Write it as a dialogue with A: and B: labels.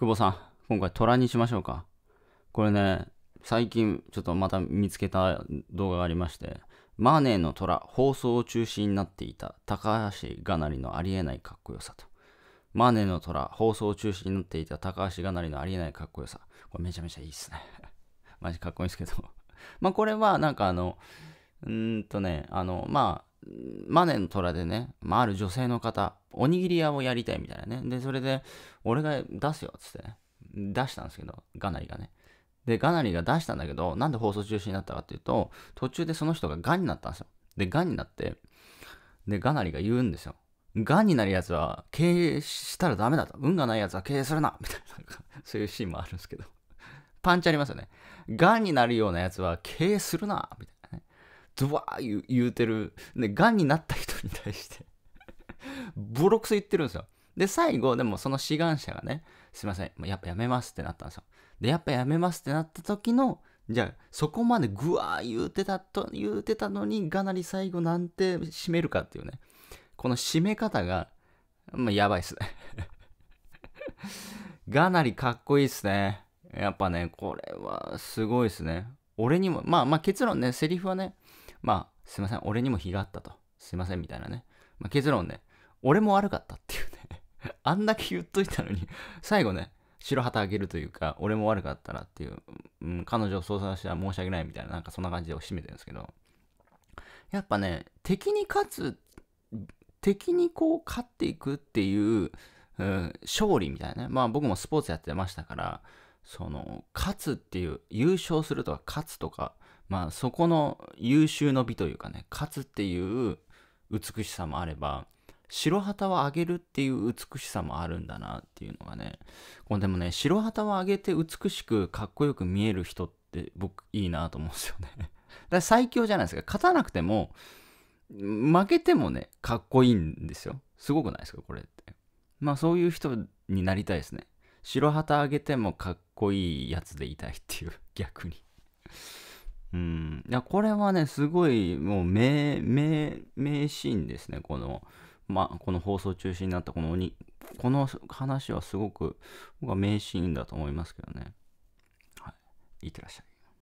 A: 久保さん、今回虎にしましょうか。これね、最近ちょっとまた見つけた動画がありまして、マーネーの虎、放送中止になっていた高橋がなりのありえないかっこよさと。マーネーの虎、放送中止になっていた高橋がなりのありえないかっこよさ。これめちゃめちゃいいっすね。マジかっこいいですけどまあこれはなんかあの、うんとね、あの、まあ、マネの虎でね、まあ、ある女性の方、おにぎり屋をやりたいみたいなね。で、それで、俺が出すよ、つってね。出したんですけど、ガナリがね。で、ガナリが出したんだけど、なんで放送中止になったかっていうと、途中でその人がガンになったんですよ。で、ガンになって、で、ガナリが言うんですよ。ガンになるやつは経営したらダメだと。運がないやつは経営するなみたいな、そういうシーンもあるんですけど。パンチありますよね。ガンになるようなやつは経営するなみたいな。ドワー言う言うてる、で、癌になった人に対してボロクソ言ってるんですよ。で、最後、でもその志願者がね、すいません、やっぱやめますってなったんですよ。で、やっぱやめますってなった時の、じゃあ、そこまでぐわー言うてたと、言うてたのに、がなり最後なんて締めるかっていうね。この締め方が、まあ、やばいっすね がなりかっこいいっすね。やっぱね、これはすごいっすね。俺にも、まあまあ結論ね、セリフはね、まあ、すいません、俺にも非があったと。すいません、みたいなね。まあ、結論ね、俺も悪かったっていうね あんだけ言っといたのに最後ね、白旗あげるというか、俺も悪かったなっていう、うん、彼女を捜査したら申し訳ないみたいな、なんかそんな感じで締めてるんですけど、やっぱね、敵に勝つ、敵にこう勝っていくっていう、うん、勝利みたいなね。まあ僕もスポーツやってましたから、その勝つっていう優勝するとか勝つとかまあそこの優秀の美というかね勝つっていう美しさもあれば白旗を上げるっていう美しさもあるんだなっていうのがねこでもね白旗を上げて美しくかっこよく見える人って僕いいなと思うんですよね だから最強じゃないですか勝たなくても負けてもねかっこいいんですよすごくないですかこれってまあそういう人になりたいですね白旗上げてもかっこいいやつでいたいっていう、逆に。うん。いや、これはね、すごい、もう名、名、名シーンですね、この、まあ、この放送中止になったこの鬼、この話はすごく、僕は名シーンだと思いますけどね。はい。いってらっしゃい。